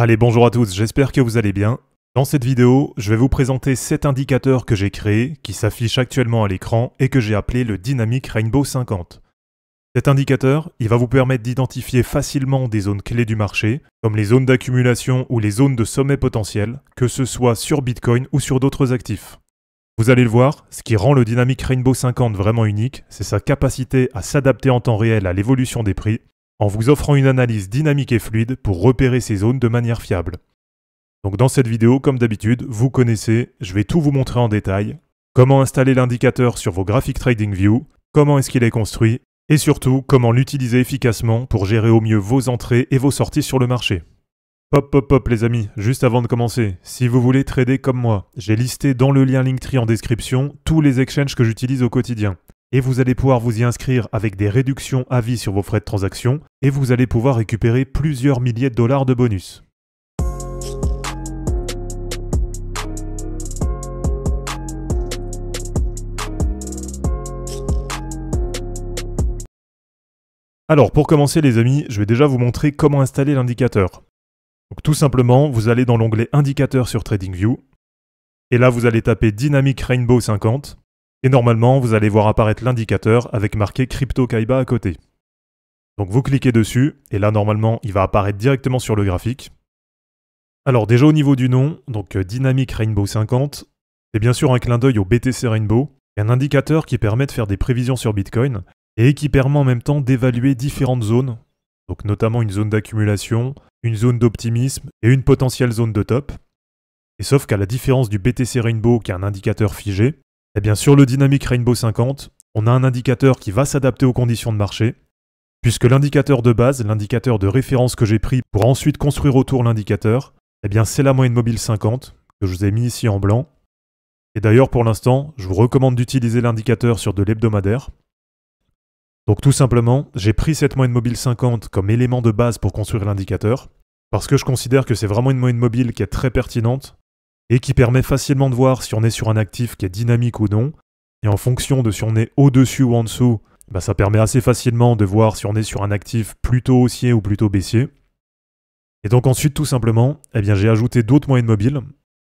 Allez, bonjour à tous, j'espère que vous allez bien. Dans cette vidéo, je vais vous présenter cet indicateur que j'ai créé, qui s'affiche actuellement à l'écran et que j'ai appelé le Dynamic Rainbow 50. Cet indicateur, il va vous permettre d'identifier facilement des zones clés du marché, comme les zones d'accumulation ou les zones de sommet potentiel, que ce soit sur Bitcoin ou sur d'autres actifs. Vous allez le voir, ce qui rend le Dynamic Rainbow 50 vraiment unique, c'est sa capacité à s'adapter en temps réel à l'évolution des prix en vous offrant une analyse dynamique et fluide pour repérer ces zones de manière fiable. Donc dans cette vidéo, comme d'habitude, vous connaissez, je vais tout vous montrer en détail, comment installer l'indicateur sur vos graphiques View, comment est-ce qu'il est construit, et surtout comment l'utiliser efficacement pour gérer au mieux vos entrées et vos sorties sur le marché. Pop pop pop les amis, juste avant de commencer, si vous voulez trader comme moi, j'ai listé dans le lien Linktree en description tous les exchanges que j'utilise au quotidien et vous allez pouvoir vous y inscrire avec des réductions à vie sur vos frais de transaction, et vous allez pouvoir récupérer plusieurs milliers de dollars de bonus. Alors pour commencer les amis, je vais déjà vous montrer comment installer l'indicateur. tout simplement, vous allez dans l'onglet Indicateur sur TradingView, et là vous allez taper Dynamic Rainbow 50, et normalement, vous allez voir apparaître l'indicateur avec marqué Crypto Kaiba à côté. Donc vous cliquez dessus, et là normalement il va apparaître directement sur le graphique. Alors déjà au niveau du nom, donc euh, Dynamic Rainbow 50, c'est bien sûr un clin d'œil au BTC Rainbow, un indicateur qui permet de faire des prévisions sur Bitcoin, et qui permet en même temps d'évaluer différentes zones, donc notamment une zone d'accumulation, une zone d'optimisme et une potentielle zone de top. Et sauf qu'à la différence du BTC Rainbow qui est un indicateur figé, eh bien, sur le Dynamic Rainbow 50, on a un indicateur qui va s'adapter aux conditions de marché, puisque l'indicateur de base, l'indicateur de référence que j'ai pris pour ensuite construire autour l'indicateur, eh bien, c'est la moyenne mobile 50 que je vous ai mis ici en blanc. Et d'ailleurs, pour l'instant, je vous recommande d'utiliser l'indicateur sur de l'hebdomadaire. Donc tout simplement, j'ai pris cette moyenne mobile 50 comme élément de base pour construire l'indicateur, parce que je considère que c'est vraiment une moyenne mobile qui est très pertinente et qui permet facilement de voir si on est sur un actif qui est dynamique ou non. Et en fonction de si on est au-dessus ou en dessous, bah, ça permet assez facilement de voir si on est sur un actif plutôt haussier ou plutôt baissier. Et donc ensuite, tout simplement, eh j'ai ajouté d'autres moyennes mobiles,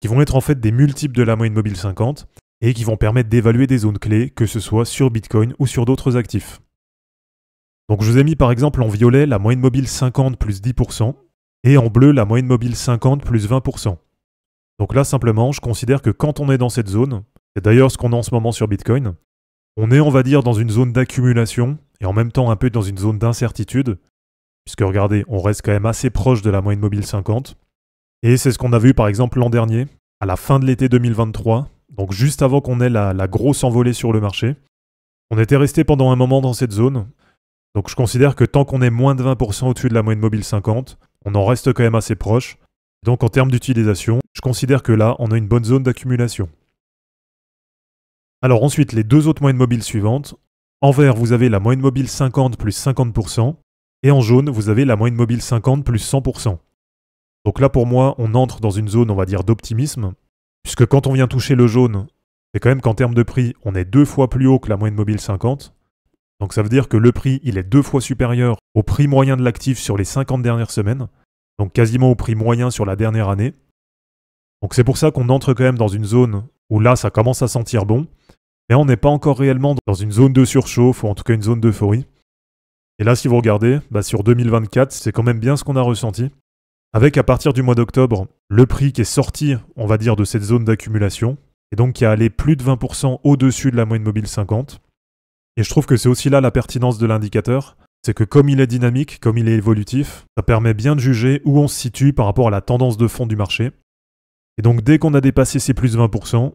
qui vont être en fait des multiples de la moyenne mobile 50, et qui vont permettre d'évaluer des zones clés, que ce soit sur Bitcoin ou sur d'autres actifs. Donc je vous ai mis par exemple en violet la moyenne mobile 50 plus 10%, et en bleu la moyenne mobile 50 plus 20%. Donc là, simplement, je considère que quand on est dans cette zone, c'est d'ailleurs ce qu'on a en ce moment sur Bitcoin, on est, on va dire, dans une zone d'accumulation et en même temps un peu dans une zone d'incertitude, puisque regardez, on reste quand même assez proche de la moyenne mobile 50. Et c'est ce qu'on a vu par exemple l'an dernier, à la fin de l'été 2023, donc juste avant qu'on ait la, la grosse envolée sur le marché. On était resté pendant un moment dans cette zone, donc je considère que tant qu'on est moins de 20% au-dessus de la moyenne mobile 50, on en reste quand même assez proche. Donc en termes d'utilisation, je considère que là, on a une bonne zone d'accumulation. Alors ensuite, les deux autres moyennes mobiles suivantes. En vert, vous avez la moyenne mobile 50 plus 50%, et en jaune, vous avez la moyenne mobile 50 plus 100%. Donc là, pour moi, on entre dans une zone, on va dire, d'optimisme, puisque quand on vient toucher le jaune, c'est quand même qu'en termes de prix, on est deux fois plus haut que la moyenne mobile 50. Donc ça veut dire que le prix, il est deux fois supérieur au prix moyen de l'actif sur les 50 dernières semaines donc quasiment au prix moyen sur la dernière année. Donc c'est pour ça qu'on entre quand même dans une zone où là ça commence à sentir bon, mais on n'est pas encore réellement dans une zone de surchauffe ou en tout cas une zone d'euphorie. Et là si vous regardez, bah, sur 2024 c'est quand même bien ce qu'on a ressenti, avec à partir du mois d'octobre le prix qui est sorti on va dire de cette zone d'accumulation, et donc qui a allé plus de 20% au-dessus de la moyenne mobile 50. Et je trouve que c'est aussi là la pertinence de l'indicateur, c'est que comme il est dynamique, comme il est évolutif, ça permet bien de juger où on se situe par rapport à la tendance de fond du marché. Et donc dès qu'on a dépassé ces plus 20%,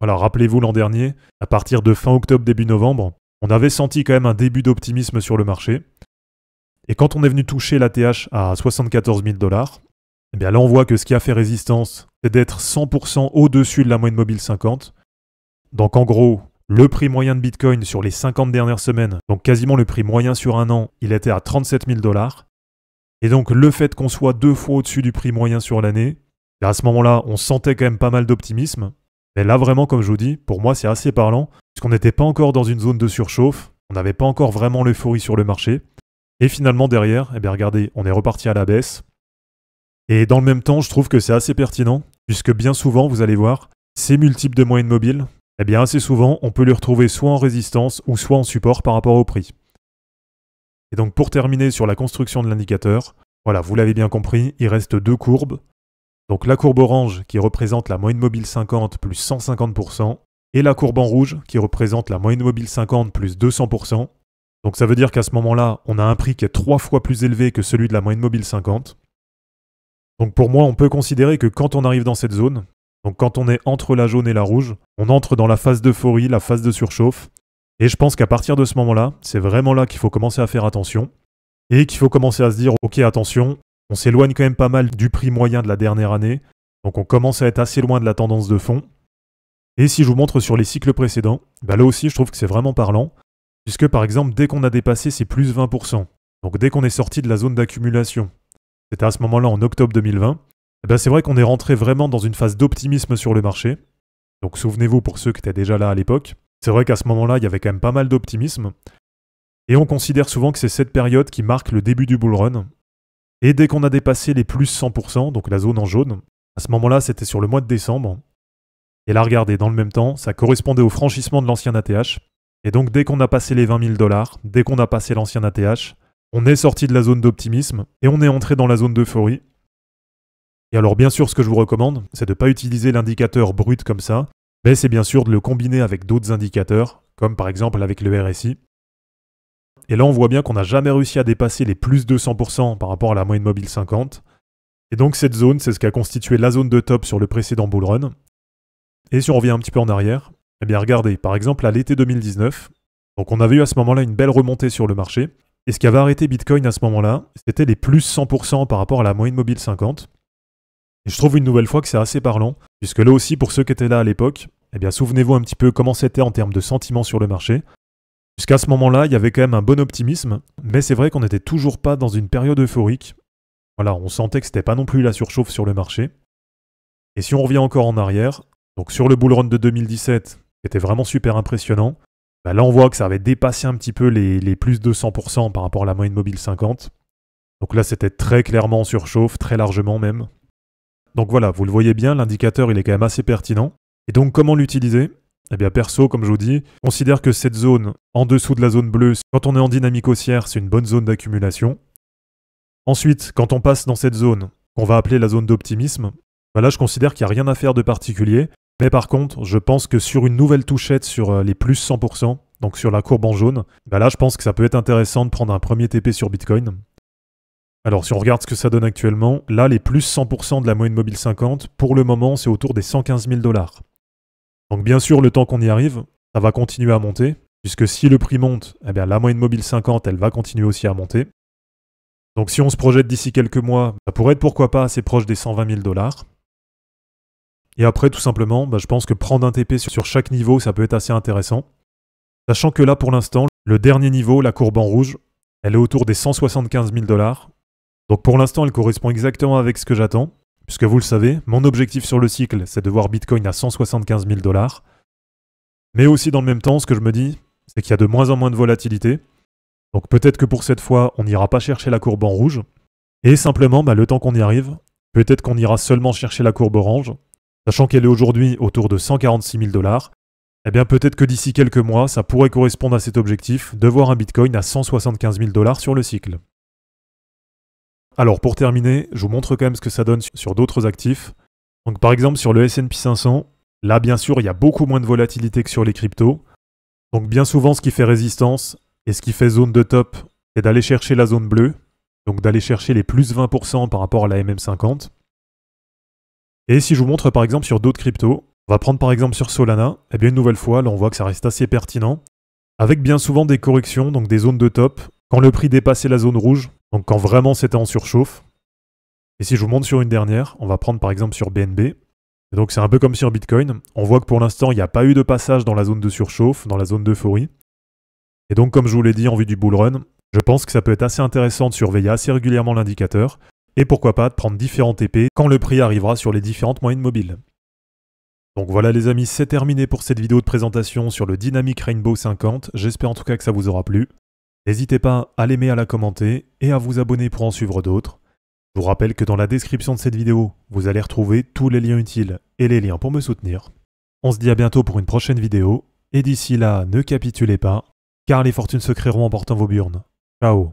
voilà, rappelez-vous l'an dernier, à partir de fin octobre, début novembre, on avait senti quand même un début d'optimisme sur le marché. Et quand on est venu toucher la TH à 74 000 dollars, eh bien là on voit que ce qui a fait résistance, c'est d'être 100% au-dessus de la moyenne mobile 50. Donc en gros, le prix moyen de Bitcoin sur les 50 dernières semaines, donc quasiment le prix moyen sur un an, il était à 37 000 dollars. Et donc le fait qu'on soit deux fois au-dessus du prix moyen sur l'année, à ce moment-là, on sentait quand même pas mal d'optimisme. Mais là, vraiment, comme je vous dis, pour moi, c'est assez parlant, puisqu'on n'était pas encore dans une zone de surchauffe, on n'avait pas encore vraiment l'euphorie sur le marché. Et finalement, derrière, eh bien, regardez, on est reparti à la baisse. Et dans le même temps, je trouve que c'est assez pertinent, puisque bien souvent, vous allez voir, ces multiples de moyennes mobiles, eh bien assez souvent, on peut les retrouver soit en résistance ou soit en support par rapport au prix. Et donc pour terminer sur la construction de l'indicateur, voilà, vous l'avez bien compris, il reste deux courbes. Donc la courbe orange qui représente la moyenne mobile 50 plus 150%, et la courbe en rouge qui représente la moyenne mobile 50 plus 200%. Donc ça veut dire qu'à ce moment-là, on a un prix qui est trois fois plus élevé que celui de la moyenne mobile 50. Donc pour moi, on peut considérer que quand on arrive dans cette zone, donc quand on est entre la jaune et la rouge, on entre dans la phase d'euphorie, la phase de surchauffe. Et je pense qu'à partir de ce moment-là, c'est vraiment là qu'il faut commencer à faire attention. Et qu'il faut commencer à se dire, ok attention, on s'éloigne quand même pas mal du prix moyen de la dernière année. Donc on commence à être assez loin de la tendance de fond. Et si je vous montre sur les cycles précédents, bah, là aussi je trouve que c'est vraiment parlant. Puisque par exemple, dès qu'on a dépassé ces plus 20%, donc dès qu'on est sorti de la zone d'accumulation, c'était à ce moment-là en octobre 2020, eh ben c'est vrai qu'on est rentré vraiment dans une phase d'optimisme sur le marché. Donc souvenez-vous pour ceux qui étaient déjà là à l'époque, c'est vrai qu'à ce moment-là, il y avait quand même pas mal d'optimisme. Et on considère souvent que c'est cette période qui marque le début du bull run. Et dès qu'on a dépassé les plus 100%, donc la zone en jaune, à ce moment-là, c'était sur le mois de décembre. Et là, regardez, dans le même temps, ça correspondait au franchissement de l'ancien ATH. Et donc, dès qu'on a passé les 20 000 dollars, dès qu'on a passé l'ancien ATH, on est sorti de la zone d'optimisme et on est entré dans la zone d'euphorie. Et alors bien sûr, ce que je vous recommande, c'est de ne pas utiliser l'indicateur brut comme ça, mais c'est bien sûr de le combiner avec d'autres indicateurs, comme par exemple avec le RSI. Et là, on voit bien qu'on n'a jamais réussi à dépasser les plus 200% par rapport à la moyenne mobile 50. Et donc cette zone, c'est ce qui a constitué la zone de top sur le précédent bull run. Et si on revient un petit peu en arrière, eh bien regardez, par exemple à l'été 2019, on avait eu à ce moment-là une belle remontée sur le marché, et ce qui avait arrêté Bitcoin à ce moment-là, c'était les plus 100% par rapport à la moyenne mobile 50 je trouve une nouvelle fois que c'est assez parlant, puisque là aussi, pour ceux qui étaient là à l'époque, eh bien, souvenez-vous un petit peu comment c'était en termes de sentiments sur le marché. Jusqu'à ce moment-là, il y avait quand même un bon optimisme, mais c'est vrai qu'on n'était toujours pas dans une période euphorique. Voilà, on sentait que c'était pas non plus la surchauffe sur le marché. Et si on revient encore en arrière, donc sur le bull run de 2017, qui était vraiment super impressionnant, bah là on voit que ça avait dépassé un petit peu les, les plus de 100% par rapport à la moyenne mobile 50. Donc là c'était très clairement en surchauffe, très largement même. Donc voilà, vous le voyez bien, l'indicateur il est quand même assez pertinent. Et donc comment l'utiliser eh bien perso, comme je vous dis, considère que cette zone en dessous de la zone bleue, quand on est en dynamique haussière, c'est une bonne zone d'accumulation. Ensuite, quand on passe dans cette zone, qu'on va appeler la zone d'optimisme, ben là je considère qu'il n'y a rien à faire de particulier, mais par contre, je pense que sur une nouvelle touchette sur euh, les plus 100%, donc sur la courbe en jaune, ben là je pense que ça peut être intéressant de prendre un premier TP sur Bitcoin, alors, si on regarde ce que ça donne actuellement, là, les plus 100% de la moyenne mobile 50, pour le moment, c'est autour des 115 000 dollars. Donc, bien sûr, le temps qu'on y arrive, ça va continuer à monter, puisque si le prix monte, eh la moyenne mobile 50, elle va continuer aussi à monter. Donc, si on se projette d'ici quelques mois, ça pourrait être pourquoi pas assez proche des 120 000 dollars. Et après, tout simplement, bah, je pense que prendre un TP sur chaque niveau, ça peut être assez intéressant. Sachant que là, pour l'instant, le dernier niveau, la courbe en rouge, elle est autour des 175 000 dollars. Donc pour l'instant, elle correspond exactement avec ce que j'attends, puisque vous le savez, mon objectif sur le cycle, c'est de voir Bitcoin à 175 000 dollars. Mais aussi dans le même temps, ce que je me dis, c'est qu'il y a de moins en moins de volatilité. Donc peut-être que pour cette fois, on n'ira pas chercher la courbe en rouge. Et simplement, bah, le temps qu'on y arrive, peut-être qu'on ira seulement chercher la courbe orange, sachant qu'elle est aujourd'hui autour de 146 000 dollars. Eh bien peut-être que d'ici quelques mois, ça pourrait correspondre à cet objectif de voir un Bitcoin à 175 000 dollars sur le cycle. Alors pour terminer, je vous montre quand même ce que ça donne sur d'autres actifs. Donc par exemple sur le S&P 500, là bien sûr il y a beaucoup moins de volatilité que sur les cryptos. Donc bien souvent ce qui fait résistance et ce qui fait zone de top, c'est d'aller chercher la zone bleue, donc d'aller chercher les plus 20% par rapport à la MM50. Et si je vous montre par exemple sur d'autres cryptos, on va prendre par exemple sur Solana, et eh bien une nouvelle fois là on voit que ça reste assez pertinent, avec bien souvent des corrections, donc des zones de top, le prix dépassait la zone rouge, donc quand vraiment c'était en surchauffe. Et si je vous montre sur une dernière, on va prendre par exemple sur BNB. donc c'est un peu comme sur Bitcoin. On voit que pour l'instant, il n'y a pas eu de passage dans la zone de surchauffe, dans la zone d'euphorie. Et donc comme je vous l'ai dit en vue du bull run, je pense que ça peut être assez intéressant de surveiller assez régulièrement l'indicateur, et pourquoi pas de prendre différents TP quand le prix arrivera sur les différentes moyennes mobiles. Donc voilà les amis, c'est terminé pour cette vidéo de présentation sur le Dynamic Rainbow 50, j'espère en tout cas que ça vous aura plu. N'hésitez pas à l'aimer, à la commenter et à vous abonner pour en suivre d'autres. Je vous rappelle que dans la description de cette vidéo, vous allez retrouver tous les liens utiles et les liens pour me soutenir. On se dit à bientôt pour une prochaine vidéo, et d'ici là, ne capitulez pas, car les fortunes se créeront en portant vos burnes. Ciao